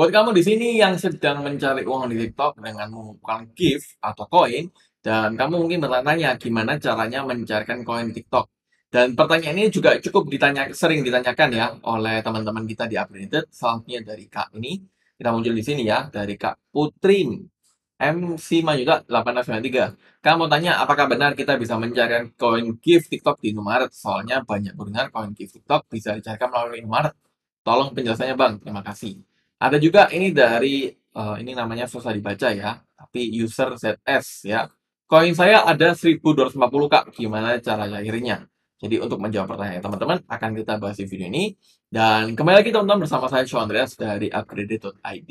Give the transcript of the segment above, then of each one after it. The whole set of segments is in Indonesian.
Buat kamu di sini yang sedang mencari uang di TikTok dengan mengumpulkan gift atau koin, dan kamu mungkin bertanya gimana caranya mencarikan koin TikTok. Dan pertanyaan ini juga cukup ditanya, sering ditanyakan ya oleh teman-teman kita di Upgraded. Salamnya dari Kak ini, kita muncul di sini ya, dari Kak Putri MC Majuta 893. Kamu tanya apakah benar kita bisa mencarikan koin gift TikTok di Indomaret? Soalnya banyak pendengar koin gift TikTok bisa dicarikan melalui Indomaret. Tolong penjelasannya Bang, terima kasih. Ada juga ini dari uh, ini namanya susah dibaca ya, tapi user ZS ya. Koin saya ada 1250 Kak. Gimana cara lahirnya? Jadi untuk menjawab pertanyaan teman-teman akan kita bahas di video ini. Dan kembali lagi teman-teman bersama saya Sean Andreas dari upgrade.id,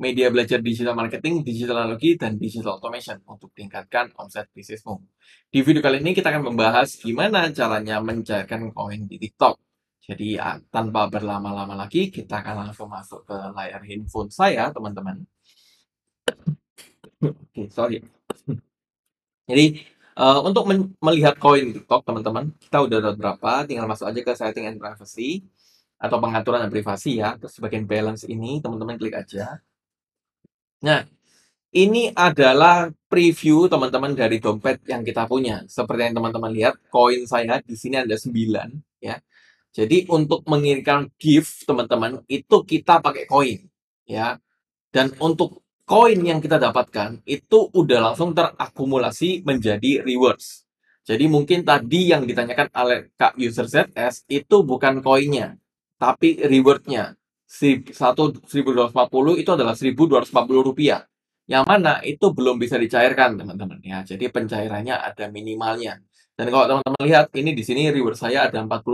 media belajar digital marketing, digital analogi, dan digital automation untuk tingkatkan omset bisnismu. Di video kali ini kita akan membahas gimana caranya mencairkan koin di TikTok. Jadi tanpa berlama-lama lagi kita akan langsung masuk ke layar handphone saya teman-teman. Oke okay, sorry. Jadi uh, untuk melihat koin TikTok teman-teman kita udah ada berapa? Tinggal masuk aja ke setting and privacy atau pengaturan dan privasi ya. Terus bagian balance ini teman-teman klik aja. Nah ini adalah preview teman-teman dari dompet yang kita punya. Seperti yang teman-teman lihat, koin saya di sini ada 9 ya. Jadi untuk mengirimkan gift teman-teman itu kita pakai koin ya. Dan untuk koin yang kita dapatkan itu udah langsung terakumulasi menjadi rewards. Jadi mungkin tadi yang ditanyakan oleh Kak User ZS itu bukan koinnya, tapi rewardnya. 1240 itu adalah 1240 rupiah. Yang mana itu belum bisa dicairkan teman-teman ya. Jadi pencairannya ada minimalnya. Dan kalau teman-teman lihat ini di sini reward saya ada 42.000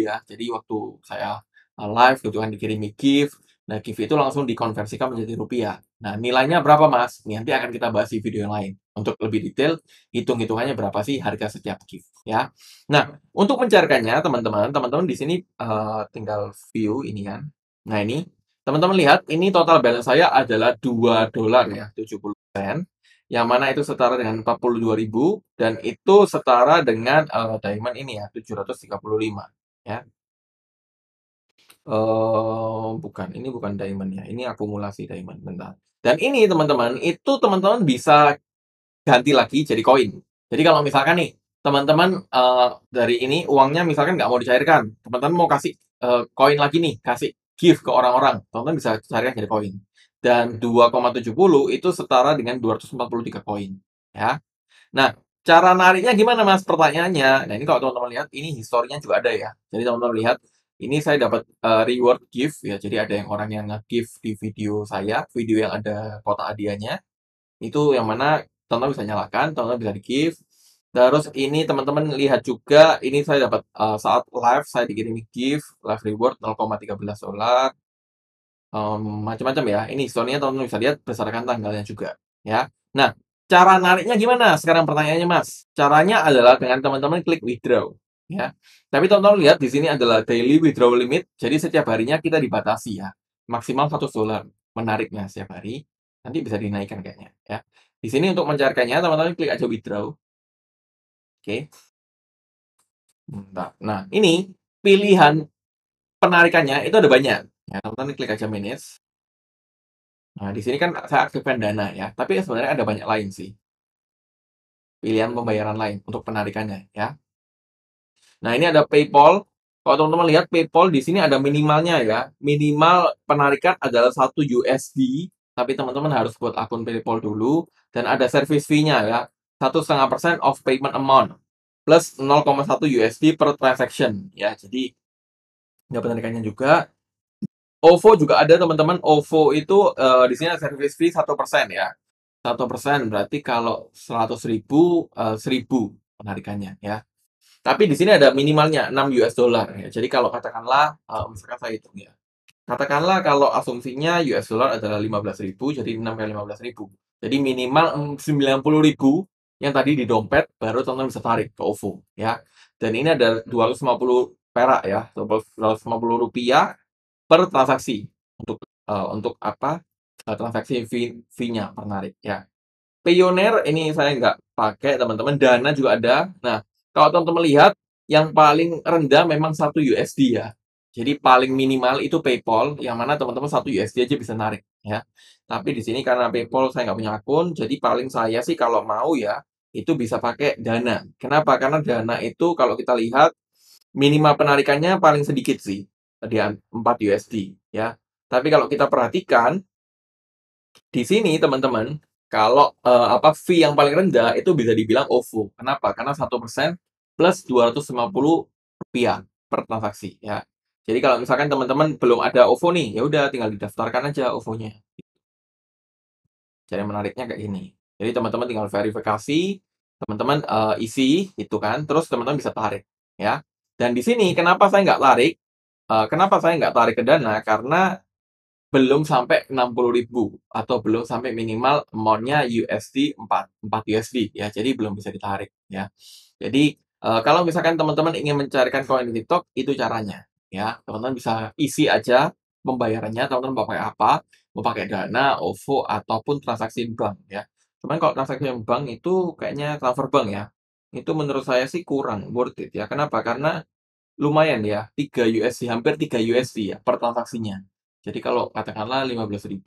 ya. Jadi waktu saya uh, live gitu kan dikirimi gift. Nah, gift itu langsung dikonversikan menjadi rupiah. Nah, nilainya berapa, Mas? Nanti akan kita bahas di video yang lain. Untuk lebih detail, hitung-hitungannya berapa sih harga setiap gift, ya. Nah, untuk mencarikannya, teman-teman, teman-teman di sini uh, tinggal view ini kan. Nah, ini teman-teman lihat, ini total balance saya adalah 2 dolar ya, 70 sen yang mana itu setara dengan 42.000 dan itu setara dengan uh, diamond ini ya 735 ya. Uh, bukan, ini bukan diamond ya. Ini akumulasi diamond bentar. Dan ini teman-teman, itu teman-teman bisa ganti lagi jadi koin. Jadi kalau misalkan nih teman-teman uh, dari ini uangnya misalkan nggak mau dicairkan, teman-teman mau kasih koin uh, lagi nih, kasih gift ke orang-orang, teman-teman bisa carikan jadi koin dan 2,70 hmm. itu setara dengan 243 koin ya. Nah, cara nariknya gimana Mas pertanyaannya? Nah, ini kalau teman-teman lihat ini historinya juga ada ya. Jadi teman-teman lihat ini saya dapat uh, reward gift ya. Jadi ada yang orang yang nge-gift di video saya, video yang ada kota hadiahnya. Itu yang mana teman-teman bisa nyalakan, teman-teman bisa di-gift. Terus ini teman-teman lihat juga ini saya dapat uh, saat live saya dikirimi gift, live reward 0,13 dolar um, macam-macam ya, ini diskonnya teman-teman bisa lihat berdasarkan tanggalnya juga, ya. Nah, cara nariknya gimana? Sekarang pertanyaannya, Mas. Caranya adalah dengan teman-teman klik withdraw, ya. Tapi teman-teman lihat di sini adalah daily withdraw limit, jadi setiap harinya kita dibatasi ya, maksimal dolar menariknya setiap hari, nanti bisa dinaikkan kayaknya, ya. Di sini untuk mencarikannya teman-teman klik aja withdraw. Oke. Bentar. Nah, ini pilihan penarikannya itu ada banyak ya teman-teman klik aja manage. Nah, di sini kan saya aktifkan Dana ya, tapi sebenarnya ada banyak lain sih. Pilihan pembayaran lain untuk penarikannya ya. Nah, ini ada PayPal. Kalau teman-teman lihat PayPal di sini ada minimalnya ya. Minimal penarikan adalah satu USD, tapi teman-teman harus buat akun PayPal dulu dan ada service fee-nya ya. satu setengah persen of payment amount plus 0,1 USD per transaction ya. Jadi nggak penarikannya juga OVO juga ada teman-teman. OVO itu uh, di sini service fee satu persen ya. Satu persen berarti kalau seratus ribu eh, seribu uh, penarikannya ya. Tapi di sini ada minimalnya 6 US dollar ya. Jadi kalau katakanlah uh, misalkan saya hitung ya. Katakanlah kalau asumsinya US dollar adalah lima belas ribu jadi 6 kali ya ribu Jadi minimal mm, sembilan puluh ribu yang tadi di dompet baru teman-teman bisa tarik ke OVO ya. Dan ini ada dua ratus lima puluh perak ya, dua ratus lima puluh rupiah per transaksi untuk uh, untuk apa uh, transaksi fee, fee-nya per narik ya. Pioneer ini saya nggak pakai teman-teman. Dana juga ada. Nah kalau teman-teman lihat yang paling rendah memang satu USD ya. Jadi paling minimal itu PayPal yang mana teman-teman satu USD aja bisa narik ya. Tapi di sini karena PayPal saya nggak punya akun, jadi paling saya sih kalau mau ya itu bisa pakai Dana. Kenapa? Karena Dana itu kalau kita lihat minimal penarikannya paling sedikit sih di 4 USD ya. Tapi kalau kita perhatikan di sini teman-teman, kalau uh, apa fee yang paling rendah itu bisa dibilang OVO. Kenapa? Karena satu plus 250 rupiah per transaksi ya. Jadi kalau misalkan teman-teman belum ada OVO nih, ya udah tinggal didaftarkan aja OVO-nya. Jadi menariknya kayak gini. Jadi teman-teman tinggal verifikasi, teman-teman uh, isi itu kan, terus teman-teman bisa tarik ya. Dan di sini kenapa saya nggak tarik? Eh, kenapa saya nggak tarik ke dana? Karena belum sampai 60 ribu atau belum sampai minimal amountnya USD 4, 4 USD ya jadi belum bisa ditarik ya jadi uh, kalau misalkan teman-teman ingin mencarikan koin di TikTok itu caranya ya teman-teman bisa isi aja pembayarannya teman-teman mau pakai apa mau pakai dana OVO ataupun transaksi bank ya cuman kalau transaksi bank itu kayaknya transfer bank ya itu menurut saya sih kurang worth it ya kenapa karena lumayan ya, 3 USD, hampir 3 USD ya per transaksinya. Jadi kalau katakanlah 15.000,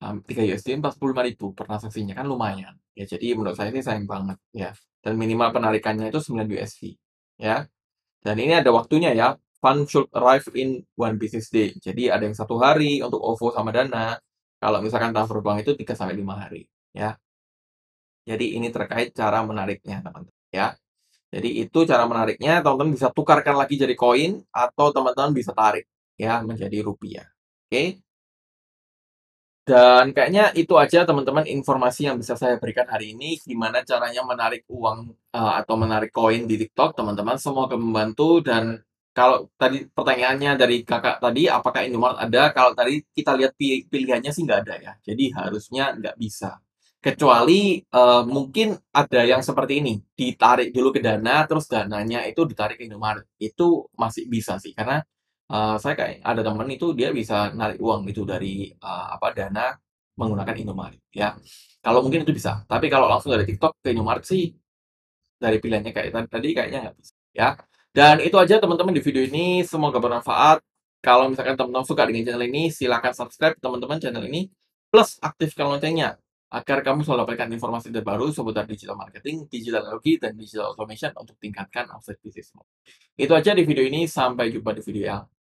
3 USD 45.000 per transaksinya kan lumayan. Ya jadi menurut saya ini sayang banget ya. Dan minimal penarikannya itu 9 USD ya. Dan ini ada waktunya ya. Fund should arrive in one business day. Jadi ada yang satu hari untuk OVO sama Dana. Kalau misalkan transfer bank itu 3 sampai 5 hari ya. Jadi ini terkait cara menariknya teman-teman ya. Jadi itu cara menariknya, teman-teman bisa tukarkan lagi jadi koin atau teman-teman bisa tarik ya menjadi rupiah. Oke. Dan kayaknya itu aja teman-teman informasi yang bisa saya berikan hari ini gimana caranya menarik uang uh, atau menarik koin di TikTok teman-teman semoga membantu dan kalau tadi pertanyaannya dari kakak tadi apakah Indomaret ada kalau tadi kita lihat pilihannya sih nggak ada ya jadi harusnya nggak bisa kecuali uh, mungkin ada yang seperti ini ditarik dulu ke dana terus dananya itu ditarik ke Indomaret itu masih bisa sih karena uh, saya kayak ada teman itu dia bisa narik uang itu dari uh, apa dana menggunakan Indomaret ya kalau mungkin itu bisa tapi kalau langsung dari TikTok ke Indomaret sih dari pilihannya kayak tadi kayaknya nggak bisa ya dan itu aja teman-teman di video ini semoga bermanfaat kalau misalkan teman-teman suka dengan channel ini silahkan subscribe teman-teman channel ini plus aktifkan loncengnya agar kamu selalu dapatkan informasi terbaru seputar digital marketing, digital logi, dan digital automation untuk tingkatkan bisnismu. Itu aja di video ini, sampai jumpa di video yang